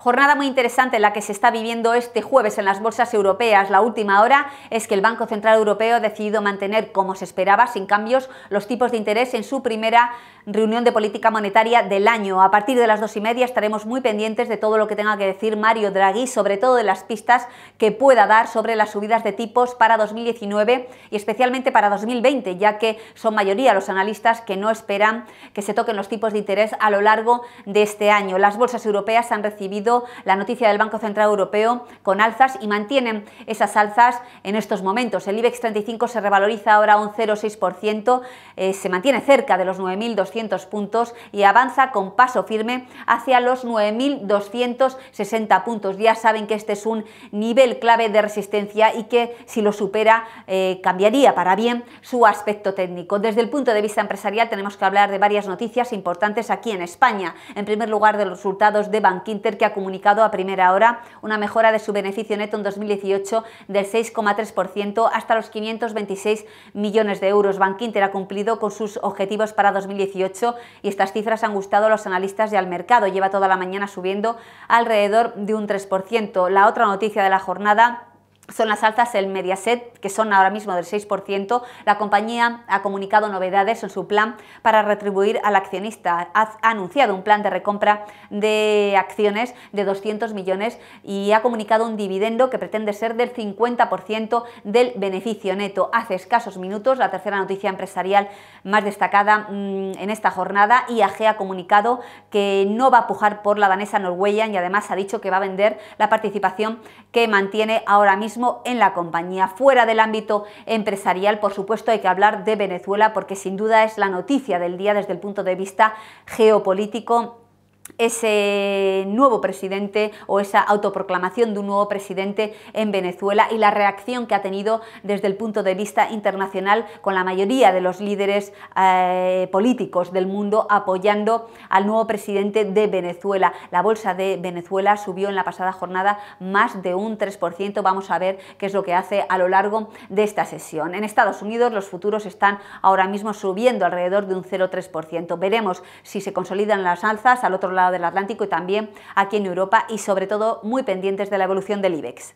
Jornada muy interesante la que se está viviendo este jueves en las bolsas europeas. La última hora es que el Banco Central Europeo ha decidido mantener, como se esperaba, sin cambios, los tipos de interés en su primera reunión de política monetaria del año. A partir de las dos y media estaremos muy pendientes de todo lo que tenga que decir Mario Draghi, sobre todo de las pistas que pueda dar sobre las subidas de tipos para 2019 y especialmente para 2020, ya que son mayoría los analistas que no esperan que se toquen los tipos de interés a lo largo de este año. Las bolsas europeas han recibido la noticia del Banco Central Europeo con alzas y mantienen esas alzas en estos momentos. El IBEX 35 se revaloriza ahora un 0,6%, eh, se mantiene cerca de los 9.200 puntos y avanza con paso firme hacia los 9.260 puntos. Ya saben que este es un nivel clave de resistencia y que si lo supera eh, cambiaría para bien su aspecto técnico. Desde el punto de vista empresarial tenemos que hablar de varias noticias importantes aquí en España. En primer lugar, de los resultados de Bankinter que ha comunicado a primera hora una mejora de su beneficio neto en 2018 del 6,3% hasta los 526 millones de euros. Bank Inter ha cumplido con sus objetivos para 2018 y estas cifras han gustado a los analistas y al mercado. Lleva toda la mañana subiendo alrededor de un 3%. La otra noticia de la jornada son las alzas el Mediaset, que son ahora mismo del 6%. La compañía ha comunicado novedades en su plan para retribuir al accionista. Ha anunciado un plan de recompra de acciones de 200 millones y ha comunicado un dividendo que pretende ser del 50% del beneficio neto. Hace escasos minutos, la tercera noticia empresarial más destacada mm, en esta jornada, IAG ha comunicado que no va a pujar por la danesa Norwegian y además ha dicho que va a vender la participación que mantiene ahora mismo en la compañía. Fuera del ámbito empresarial, por supuesto, hay que hablar de Venezuela porque sin duda es la noticia del día desde el punto de vista geopolítico ese nuevo presidente o esa autoproclamación de un nuevo presidente en Venezuela y la reacción que ha tenido desde el punto de vista internacional con la mayoría de los líderes eh, políticos del mundo apoyando al nuevo presidente de Venezuela. La bolsa de Venezuela subió en la pasada jornada más de un 3%. Vamos a ver qué es lo que hace a lo largo de esta sesión. En Estados Unidos los futuros están ahora mismo subiendo alrededor de un 0,3%. Veremos si se consolidan las alzas al otro lado del Atlántico y también aquí en Europa y sobre todo muy pendientes de la evolución del IBEX.